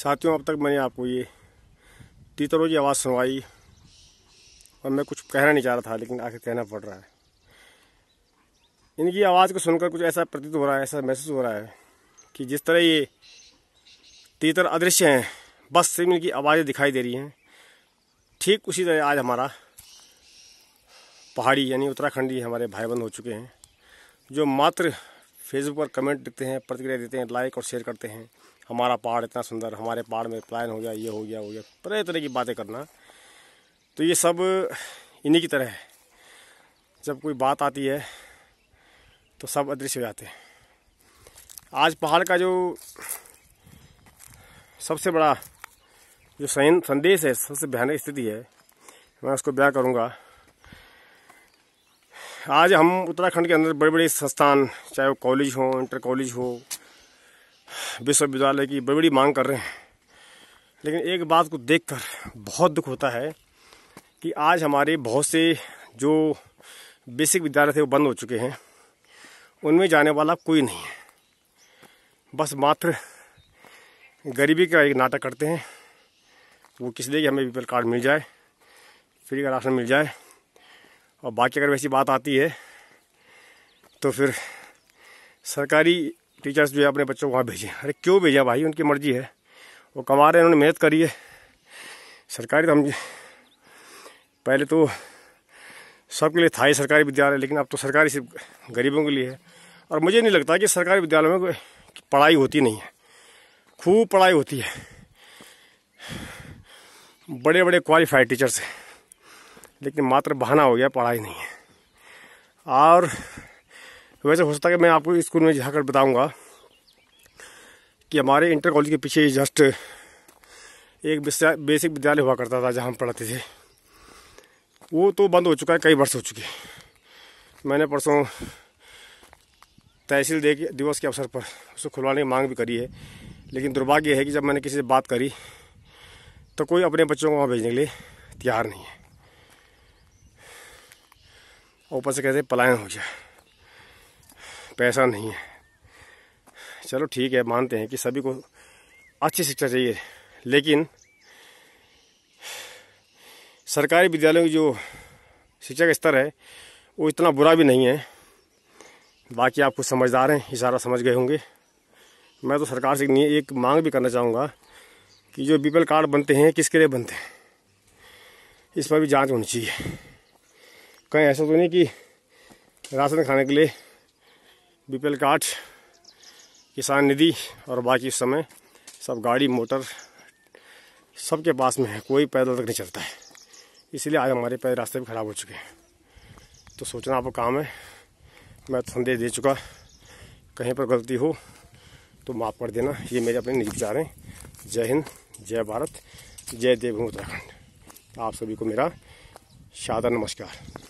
साथियों अब तक मैंने आपको ये तीतरों की आवाज़ सुनवाई और मैं कुछ कहना नहीं चाह रहा था लेकिन आखिर कहना पड़ रहा है इनकी आवाज़ को सुनकर कुछ ऐसा प्रतीत हो रहा है ऐसा महसूस हो रहा है कि जिस तरह ये तीतर अदृश्य हैं बस सिर्फ इनकी आवाज़ें दिखाई दे रही हैं ठीक उसी तरह आज हमारा पहाड़ी यानी उत्तराखंडी हमारे भाई बंद हो चुके हैं जो मात्र फेसबुक पर कमेंट लिखते हैं प्रतिक्रिया देते हैं लाइक और शेयर करते हैं हमारा पहाड़ इतना सुंदर हमारे पहाड़ में प्लान हो गया ये हो गया हो गया तरह तरह की बातें करना तो ये सब इन्हीं की तरह है जब कोई बात आती है तो सब अदृश्य हो जाते हैं आज पहाड़ का जो सबसे बड़ा जो संदेश है सबसे भयानक स्थिति है मैं उसको ब्याह करूँगा आज हम उत्तराखंड के अंदर बड़े बड़े संस्थान चाहे वो कॉलेज हो इंटर कॉलेज हो विश्वविद्यालय की बड़ी बड़ी मांग कर रहे हैं लेकिन एक बात को देखकर बहुत दुख होता है कि आज हमारे बहुत से जो बेसिक विद्यालय थे वो बंद हो चुके हैं उनमें जाने वाला कोई नहीं है बस मात्र गरीबी का एक नाटक करते हैं वो किस लिए कि हमें बी कार्ड मिल जाए फ्री का राशन मिल जाए और बाकी अगर वैसी बात आती है तो फिर सरकारी टीचर्स जो है अपने बच्चों को वहाँ भेजें अरे क्यों भेजा भाई उनकी मर्जी है वो कमा रहे हैं उन्होंने मेहनत करी है सरकारी तो हम पहले तो सबके लिए था ही सरकारी विद्यालय लेकिन अब तो सरकारी सिर्फ गरीबों के लिए है और मुझे नहीं लगता कि सरकारी विद्यालय में पढ़ाई होती नहीं है खूब पढ़ाई होती है बड़े बड़े क्वालिफाइड टीचर्स हैं लेकिन मात्र बहाना हो गया पढ़ाई नहीं है और वैसे हो सकता है कि मैं आपको स्कूल में जाकर बताऊंगा कि हमारे इंटर कॉलेज के पीछे जस्ट एक बेसिक विद्यालय हुआ करता था जहाँ हम पढ़ते थे वो तो बंद हो चुका है कई वर्ष हो चुके मैंने परसों तहसील दे दिवस के अवसर पर उसको खुलवाने की मांग भी करी है लेकिन दुर्भाग्य है कि जब मैंने किसी से बात करी तो कोई अपने बच्चों को वहाँ भेजने के लिए तैयार नहीं है ऊपर से कहते पलायन हो जाए पैसा नहीं है चलो ठीक है मानते हैं कि सभी को अच्छी शिक्षा चाहिए लेकिन सरकारी विद्यालयों की जो शिक्षा का स्तर है वो इतना बुरा भी नहीं है बाकी आप कुछ समझदार हैं इशारा समझ गए होंगे मैं तो सरकार से एक मांग भी करना चाहूँगा कि जो बीपीएल कार्ड बनते हैं किसके लिए बनते हैं इस पर भी जांच होनी चाहिए कहीं ऐसा तो नहीं कि राशन खाने के लिए बी पी कार्ड किसान निधि और बाकी समय सब गाड़ी मोटर सबके पास में है कोई पैदल तक नहीं चलता है इसलिए आज हमारे पैर रास्ते भी ख़राब हो चुके हैं तो सोचना आपका काम है मैं तो संदेश दे चुका कहीं पर गलती हो तो माफ़ कर देना ये मेरे अपने निजी विचार हैं जय हिंद जय भारत जय देवभूमि उत्तराखंड आप सभी को मेरा शादा नमस्कार